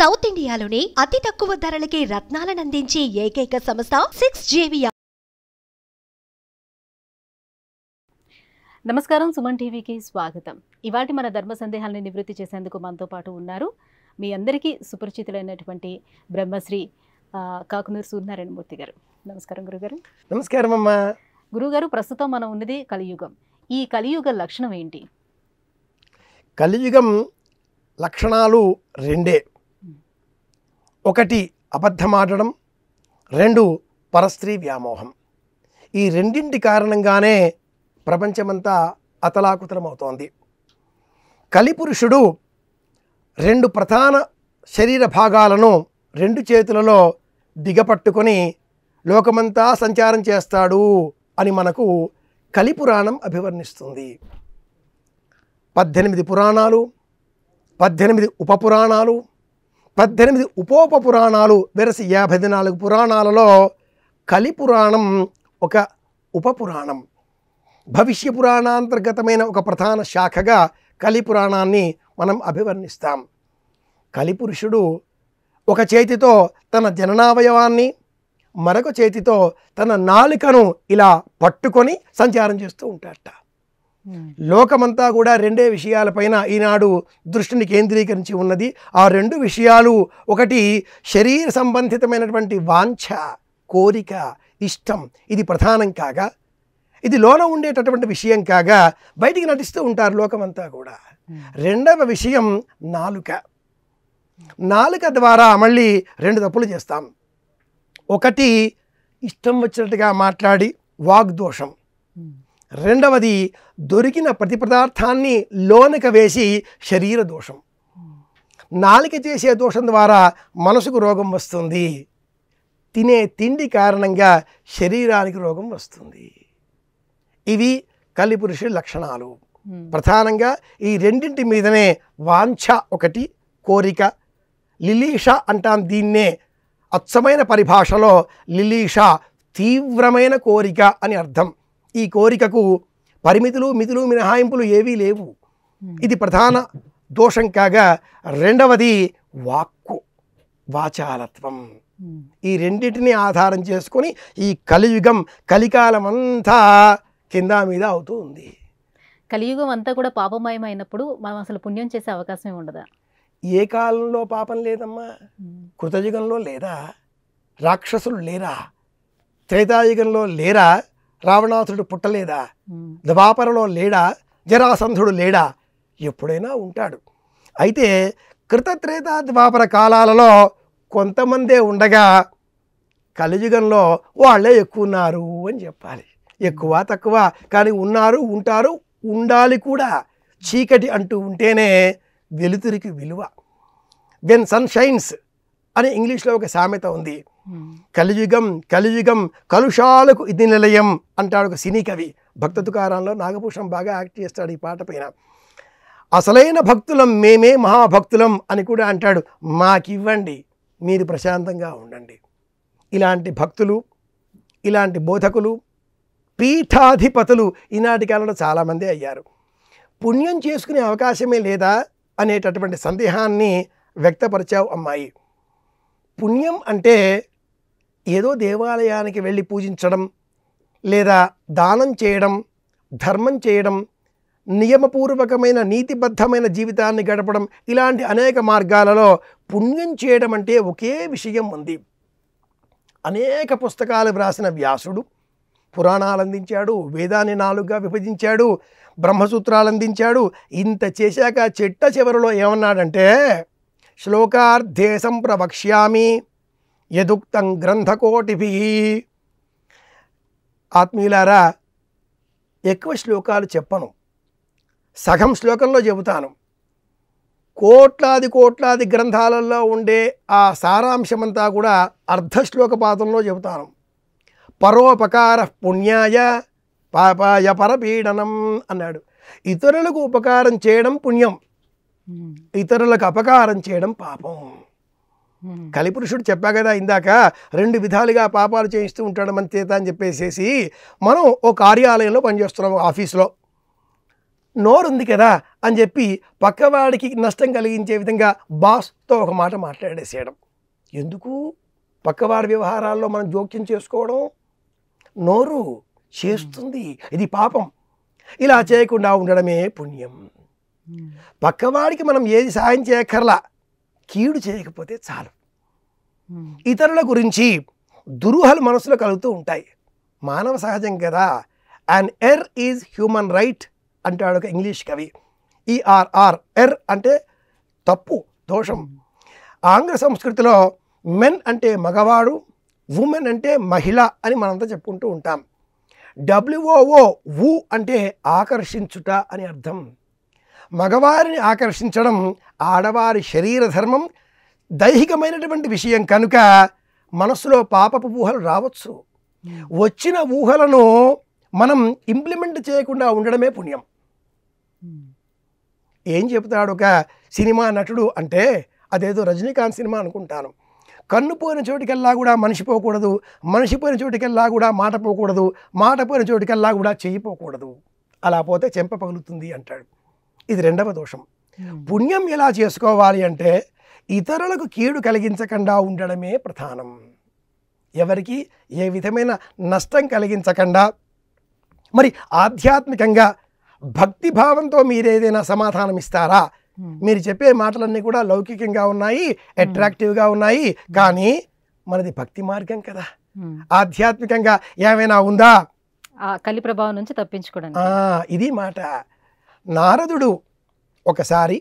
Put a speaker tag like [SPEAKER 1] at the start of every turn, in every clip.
[SPEAKER 1] south ఇండియాలోనే అతి తక్కువ ధరలకి రత్నాలనందించే ఏకైక సంస్థ సిక్స్ జేవియా నమస్కారం సుమన్ టీవీకి స్వాగతం ఇవాటి మన ధర్మ సందేహాలను నివృత్తి చేసేందుకు మనతో పాటు ఉన్నారు మీ అందరికీ సుపరిచితులైనటువంటి బ్రహ్మశ్రీ కాకునూరు సూర్యనారాయణ మూర్తి గారు నమస్కారం గురుగారు నమస్కారం అమ్మా గురుగారు ప్రస్తుతం మనం ఉన్నది కలియుగం ఈ కలియుగ లక్షణం ఏంటి
[SPEAKER 2] కలియుగం లక్షణాలు రెండే ఒకటి అబద్ధమాడడం రెండు పరస్త్రీ వ్యామోహం ఈ రెండింటి కారణంగానే ప్రపంచమంతా అతలాకుతలమవుతోంది కలిపురుషుడు రెండు ప్రధాన శరీర భాగాలను రెండు చేతులలో దిగపట్టుకొని లోకమంతా సంచారం చేస్తాడు అని మనకు కలిపురాణం అభివర్ణిస్తుంది పద్దెనిమిది పురాణాలు పద్దెనిమిది ఉపపురాణాలు పద్దెనిమిది ఉపోప పురాణాలు వెరసి యాభై నాలుగు పురాణాలలో కలిపురాణం ఒక ఉపపురాణం భవిష్య పురాణాంతర్గతమైన ఒక ప్రధాన శాఖగా కలిపురాణాన్ని మనం అభివర్ణిస్తాం కలిపురుషుడు ఒక చేతితో తన జననావయవాన్ని మరొక చేతితో తన నాలుకను ఇలా పట్టుకొని సంచారం చేస్తూ ఉంటాడట లోకమంతా కూడా రెండే విషయాలపైన ఈనాడు దృష్టిని కేంద్రీకరించి ఉన్నది ఆ రెండు విషయాలు ఒకటి శరీర సంబంధితమైనటువంటి వాంఛ కోరిక ఇష్టం ఇది ప్రధానం కాగా ఇది లోన ఉండేటటువంటి విషయం కాగా బయటికి నటిస్తూ ఉంటారు లోకమంతా కూడా రెండవ విషయం నాలుక నాలుక ద్వారా మళ్ళీ రెండు తప్పులు చేస్తాం ఒకటి ఇష్టం వచ్చినట్టుగా మాట్లాడి వాగ్దోషం రెండవది దొరికిన ప్రతి పదార్థాన్ని లోనక వేసి శరీర దోషం నాలిక చేసే దోషం ద్వారా మనసుకు రోగం వస్తుంది తినే తిండి కారణంగా శరీరానికి రోగం వస్తుంది ఇవి కలిపురుషు లక్షణాలు ప్రధానంగా ఈ రెండింటి మీదనే వాంఛ ఒకటి కోరిక లిలీష అంటాం దీన్నే అచ్చమైన పరిభాషలో లిలీష తీవ్రమైన కోరిక అని అర్థం ఈ కోరికకు పరిమితులు మితులు మినహాయింపులు ఏవీ లేవు ఇది ప్రధాన దోషం కాగా రెండవది వాక్కు వాచాలత్వం ఈ రెండింటిని ఆధారం చేసుకొని ఈ కలియుగం కలికాలం అంతా కింద మీద అవుతూ ఉంది
[SPEAKER 1] కలియుగం అంతా కూడా పాపమయమైనప్పుడు మనం అసలు పుణ్యం చేసే అవకాశం ఉండదా
[SPEAKER 2] ఏ కాలంలో పాపం లేదమ్మా కృతయుగంలో లేదా రాక్షసులు లేరా త్రేతాయుగంలో లేరా రావణాసురుడు పుట్టలేదా ద్వాపరలో లేడా జరాసంధుడు లేడా ఎప్పుడైనా ఉంటాడు అయితే కృతత్రేతా ద్వాపర కాలాలలో కొంతమందే ఉండగా కలియుగంలో వాళ్ళే ఎక్కువ ఉన్నారు అని చెప్పాలి ఎక్కువ తక్కువ కానీ ఉన్నారు ఉంటారు ఉండాలి కూడా చీకటి అంటూ ఉంటేనే వెలుతురికి విలువ వెన్ సన్ షైన్స్ అని ఇంగ్లీష్లో ఒక సామెత ఉంది కలియుగం కలియుగం కలుషాలకు ఇది నిలయం అంటాడు ఒక సినీ కవి భక్త తుకారంలో నాగభూషణం బాగా యాక్ట్ చేస్తాడు ఈ పాట పైన అసలైన భక్తులం మేమే మహాభక్తులం అని కూడా అంటాడు మాకివ్వండి మీరు ప్రశాంతంగా ఉండండి ఇలాంటి భక్తులు ఇలాంటి బోధకులు పీఠాధిపతులు ఈనాటి కాలంలో చాలామంది అయ్యారు పుణ్యం చేసుకునే అవకాశమే లేదా అనేటటువంటి సందేహాన్ని వ్యక్తపరిచావు అమ్మాయి పుణ్యం అంటే ఏదో దేవాలయానికి వెళ్ళి పూజించడం లేదా దానం చేయడం ధర్మం చేయడం నియమపూర్వకమైన నీతిబద్ధమైన జీవితాన్ని గడపడం ఇలాంటి అనేక మార్గాలలో పుణ్యం చేయడం అంటే ఒకే విషయం ఉంది అనేక పుస్తకాలు వ్రాసిన వ్యాసుడు పురాణాలు అందించాడు వేదాన్ని నాలుగుగా విభజించాడు బ్రహ్మసూత్రాలు అందించాడు ఇంత చేశాక చెట్ట చివరిలో ఏమన్నాడంటే శ్లోకార్థే సంప్రవక్ష్యామి యదుక్తం గ్రంథకోటిభి ఆత్మీయులారా ఎక్కువ శ్లోకాలు చెప్పను సగం శ్లోకంలో చెబుతాను కోట్లాది కోట్లాది గ్రంథాలలో ఉండే ఆ సారాంశమంతా కూడా అర్ధశ్లోక పాదంలో చెబుతాను పరోపకార పుణ్యాయ పాపాయ పరపీడనం అన్నాడు ఇతరులకు ఉపకారం చేయడం పుణ్యం ఇతరులకు అపకారం చేయడం పాపం కలిపురుషుడు చెప్పా కదా ఇందాక రెండు విధాలుగా పాపాలు చేయిస్తూ ఉంటాడు మన చేత అని చెప్పేసేసి మనం ఓ కార్యాలయంలో పనిచేస్తున్నాం ఆఫీస్లో నోరుంది కదా అని చెప్పి పక్కవాడికి నష్టం కలిగించే విధంగా బాస్తో ఒక మాట మాట్లాడేసేయడం ఎందుకు పక్కవాడి వ్యవహారాల్లో మనం జోక్యం చేసుకోవడం నోరు చేస్తుంది ఇది పాపం ఇలా చేయకుండా ఉండడమే పుణ్యం పక్కవాడికి మనం ఏది సాయం చేయక్కర్లా కీడు చేయకపోతే చాలు ఇతరుల గురించి దురూహలు మనసులో కలుగుతూ ఉంటాయి మానవ సహజం కదా అన్ ఎర్ ఈజ్ హ్యూమన్ రైట్ అంటాడు ఒక ఇంగ్లీష్ కవి ఈఆర్ఆర్ e ఎర్ అంటే తప్పు దోషం ఆంగ్ల సంస్కృతిలో మెన్ అంటే మగవాడు ఉమెన్ అంటే మహిళ అని మనంతా చెప్పుకుంటూ ఉంటాం డబ్ల్యూఓఓ వు అంటే ఆకర్షించుట అని అర్థం మగవారిని ఆకర్షించడం ఆడవారి శరీర ధర్మం దైహికమైనటువంటి విషయం కనుక మనసులో పాపపు ఊహలు రావచ్చు వచ్చిన ఊహలను మనం ఇంప్లిమెంట్ చేయకుండా ఉండడమే పుణ్యం ఏం చెబుతాడు ఒక సినిమా నటుడు అంటే అదేదో రజనీకాంత్ సినిమా అనుకుంటాను కన్ను పోయిన చోటికల్లా కూడా మనిషి పోకూడదు మనిషి పోయిన చోటికల్లా కూడా మాట పోకూడదు మాట పోయిన చోటికల్లా కూడా చేయిపోకూడదు అలా పోతే చెంప పగులుతుంది అంటాడు ఇది రెండవ దోషం పుణ్యం ఎలా చేసుకోవాలి అంటే ఇతరులకు కీడు కలిగించకుండా ఉండడమే ప్రధానం ఎవరికి ఏ విధమైన నష్టం కలిగించకుండా మరి ఆధ్యాత్మికంగా భక్తిభావంతో మీరు ఏదైనా సమాధానం ఇస్తారా మీరు చెప్పే మాటలన్నీ కూడా లౌకికంగా ఉన్నాయి అట్రాక్టివ్గా ఉన్నాయి కానీ మనది భక్తి మార్గం కదా ఆధ్యాత్మికంగా ఏమైనా ఉందా
[SPEAKER 1] కలి ప్రభావం నుంచి తప్పించుకోవడం
[SPEAKER 2] ఇది మాట నారదుడు ఒకసారి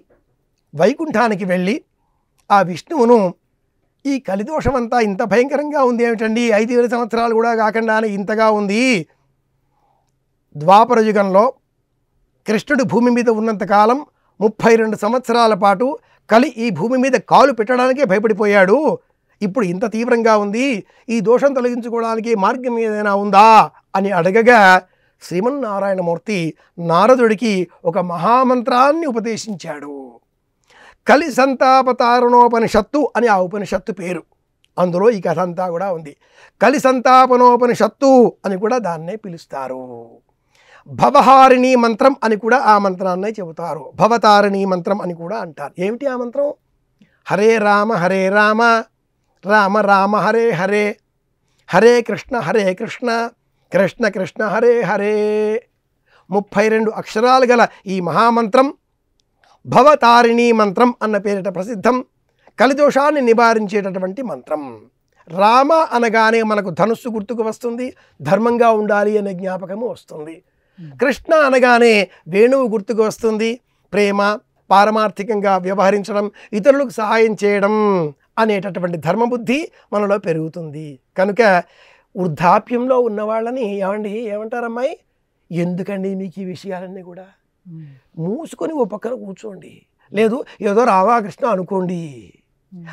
[SPEAKER 2] వైకుంఠానికి వెళ్ళి ఆ విష్ణువును ఈ కలిదోషమంతా ఇంత భయంకరంగా ఉంది ఏమిటండి ఐదు వేల సంవత్సరాలు కూడా కాకుండా ఇంతగా ఉంది ద్వాపర యుగంలో కృష్ణుడు భూమి మీద ఉన్నంతకాలం ముప్పై రెండు సంవత్సరాల పాటు కలి ఈ భూమి మీద కాలు పెట్టడానికే భయపడిపోయాడు ఇప్పుడు ఇంత తీవ్రంగా ఉంది ఈ దోషం తొలగించుకోవడానికి మార్గం ఏదైనా ఉందా అని అడగగా శ్రీమన్నారాయణమూర్తి నారదుడికి ఒక మహామంత్రాన్ని ఉపదేశించాడు కలి సంతాపతారణోపనిషత్తు అని ఆ ఉపనిషత్తు పేరు అందులో ఈ కథ అంతా కూడా ఉంది కలి సంతాపనోపనిషత్తు అని కూడా దాన్నే పిలుస్తారు భవహారిణి మంత్రం అని కూడా ఆ మంత్రాన్నే చెబుతారు భవతారిణి మంత్రం అని కూడా అంటారు ఏమిటి ఆ మంత్రం హరే రామ హరే రామ రామ రామ హరే హరే హరే కృష్ణ హరే కృష్ణ కృష్ణ కృష్ణ హరే హరే ముప్పై రెండు అక్షరాలు గల ఈ మహామంత్రం భవతారిణి మంత్రం అన్న పేరిట ప్రసిద్ధం కలిదోషాన్ని నివారించేటటువంటి మంత్రం రామ అనగానే మనకు ధనుస్సు గుర్తుకు వస్తుంది ధర్మంగా ఉండాలి అనే జ్ఞాపకము వస్తుంది కృష్ణ అనగానే వేణువు గుర్తుకు వస్తుంది ప్రేమ పారమార్థికంగా వ్యవహరించడం ఇతరులకు సహాయం చేయడం అనేటటువంటి ధర్మబుద్ధి మనలో పెరుగుతుంది కనుక వృద్ధాప్యంలో ఉన్న వాళ్ళని ఏమండి ఏమంటారమ్మాయి ఎందుకండి మీకు ఈ విషయాలన్నీ కూడా మూసుకొని ఓ పక్కన కూర్చోండి లేదు ఏదో రామాకృష్ణ అనుకోండి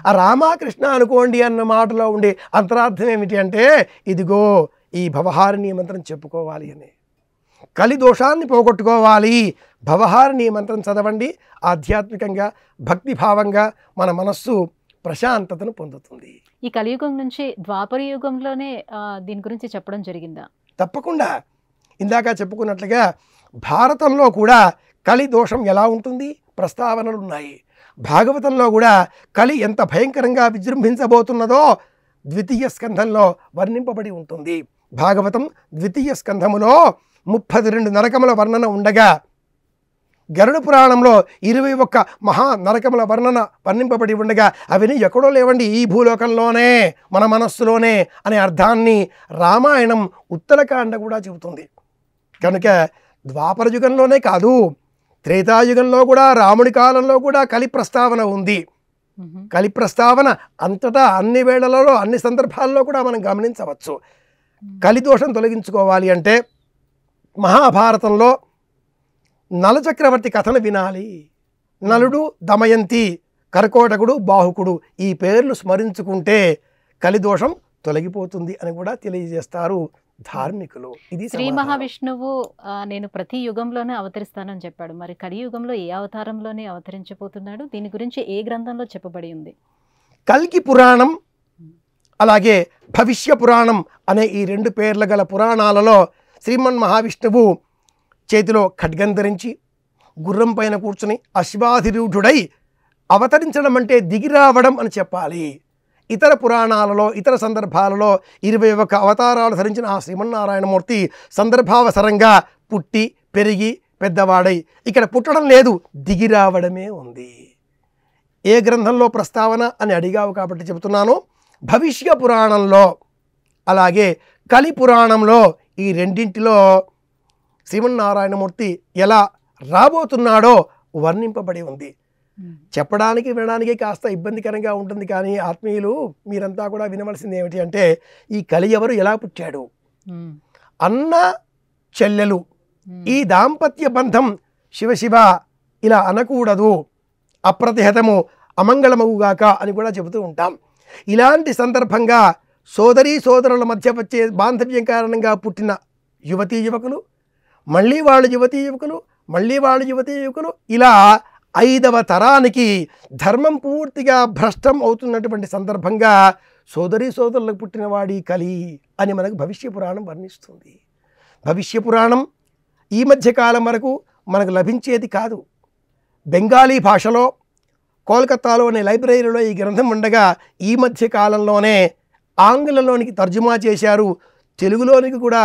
[SPEAKER 2] ఆ రామాకృష్ణ అనుకోండి అన్న మాటలో ఉండే అంతరార్థం ఏమిటి అంటే ఇదిగో ఈ భవహారి మంత్రం చెప్పుకోవాలి అని కలి దోషాన్ని పోగొట్టుకోవాలి భవహారి మంత్రం చదవండి ఆధ్యాత్మికంగా భక్తిభావంగా మన మనస్సు ప్రశాంతతను పొందుతుంది
[SPEAKER 1] ఈ కలియుగం నుంచి ద్వాపర యుగంలోనే దీని గురించి చెప్పడం జరిగిందా
[SPEAKER 2] తప్పకుండా ఇందాక చెప్పుకున్నట్లుగా భారతంలో కూడా కలి దోషం ఎలా ఉంటుంది ప్రస్తావనలు ఉన్నాయి భాగవతంలో కూడా కలి ఎంత భయంకరంగా విజృంభించబోతున్నదో ద్వితీయ స్కంధంలో వర్ణింపబడి ఉంటుంది భాగవతం ద్వితీయ స్కంధములో ముప్పది రెండు నరకముల వర్ణన ఉండగా గరుడ పురాణంలో ఇరవై ఒక్క మహా నరకముల వర్ణన వర్ణింపబడి ఉండగా అవన్నీ ఎక్కడో లేవండి ఈ భూలోకంలోనే మన మనస్సులోనే అనే అర్థాన్ని రామాయణం ఉత్తరకాండ కూడా చెబుతుంది కనుక ద్వాపర యుగంలోనే కాదు త్రేతాయుగంలో కూడా రాముడి కాలంలో కూడా కలి ప్రస్తావన ఉంది కలి ప్రస్తావన అంతటా అన్ని వేళలలో అన్ని సందర్భాల్లో కూడా మనం గమనించవచ్చు కలిదోషం తొలగించుకోవాలి అంటే మహాభారతంలో నలచక్రవర్తి కథను వినాలి నలుడు దమయంతి కర్కోటకుడు బాహుకుడు ఈ పేర్లు స్మరించుకుంటే కలిదోషం తొలగిపోతుంది అని కూడా తెలియజేస్తారు ధార్మికులు ఇది శ్రీ
[SPEAKER 1] మహావిష్ణువు నేను ప్రతి యుగంలోనే అవతరిస్తానని చెప్పాడు మరి కలియుగంలో ఏ అవతారంలోనే అవతరించబోతున్నాడు దీని గురించి ఏ గ్రంథంలో చెప్పబడి ఉంది
[SPEAKER 2] కల్కి పురాణం అలాగే భవిష్య పురాణం అనే ఈ రెండు పేర్లు గల పురాణాలలో శ్రీమన్ మహావిష్ణువు చేతిలో ఖడ్గం ధరించి గుర్రం పైన కూర్చుని అశ్వాధిరూఢుడై అవతరించడం అంటే దిగి రావడం అని చెప్పాలి ఇతర పురాణాలలో ఇతర సందర్భాలలో ఇరవై ఒక అవతారాలు ధరించిన ఆ శ్రీమన్నారాయణమూర్తి సందర్భావసరంగా పుట్టి పెరిగి పెద్దవాడై ఇక్కడ పుట్టడం లేదు దిగి రావడమే ఉంది ఏ గ్రంథంలో ప్రస్తావన అని అడిగావు కాబట్టి చెబుతున్నాను భవిష్య పురాణంలో అలాగే కలి పురాణంలో ఈ రెండింటిలో శ్రీమన్నారాయణమూర్తి ఎలా రాబోతున్నాడో వర్ణింపబడి ఉంది చెప్పడానికి వినడానికి కాస్త ఇబ్బందికరంగా ఉంటుంది కానీ ఆత్మీయులు మీరంతా కూడా వినవలసింది ఏమిటి అంటే ఈ కలి ఎవరు ఎలా పుట్టాడు అన్న చెల్లెలు ఈ దాంపత్య బంధం శివశివ ఇలా అనకూడదు అప్రతిహతము అమంగళమవుగాక అని కూడా చెబుతూ ఉంటాం ఇలాంటి సందర్భంగా సోదరీ సోదరుల మధ్య వచ్చే బాంధవ్యం కారణంగా పుట్టిన యువతీ యువకులు మళ్ళీ వాళ్ళు యువతీ యువకులు మళ్ళీ వాళ్ళు యువతీ యువకులు ఇలా ఐదవ తరానికి ధర్మం పూర్తిగా భ్రష్టం అవుతున్నటువంటి సందర్భంగా సోదరి సోదరులకు పుట్టినవాడి కలి అని మనకు భవిష్య పురాణం వర్ణిస్తుంది భవిష్య పురాణం ఈ మధ్యకాలం వరకు మనకు లభించేది కాదు బెంగాలీ భాషలో కోల్కత్తాలోని లైబ్రరీలో ఈ గ్రంథం ఉండగా ఈ మధ్య కాలంలోనే ఆంగ్లంలోనికి తర్జుమా చేశారు తెలుగులోనికి కూడా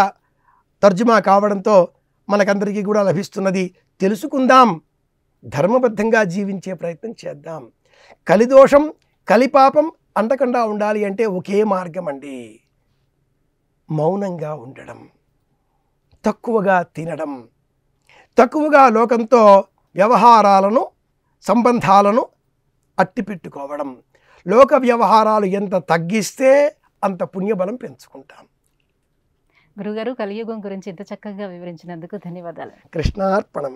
[SPEAKER 2] తర్జుమా కావడంతో మనకందరికీ కూడా లభిస్తున్నది తెలుసుకుందాం ధర్మబద్ధంగా జీవించే ప్రయత్నం చేద్దాం కలిదోషం కలిపాపం అంటకుండా ఉండాలి అంటే ఒకే మార్గం అండి మౌనంగా ఉండడం తక్కువగా తినడం తక్కువగా లోకంతో వ్యవహారాలను సంబంధాలను అట్టిపెట్టుకోవడం లోక వ్యవహారాలు ఎంత తగ్గిస్తే అంత పుణ్యబలం పెంచుకుంటాం
[SPEAKER 1] గురుగారు కలియుగం గురించి ఇంత చక్కగా వివరించినందుకు ధన్యవాదాలు
[SPEAKER 2] కృష్ణార్పణం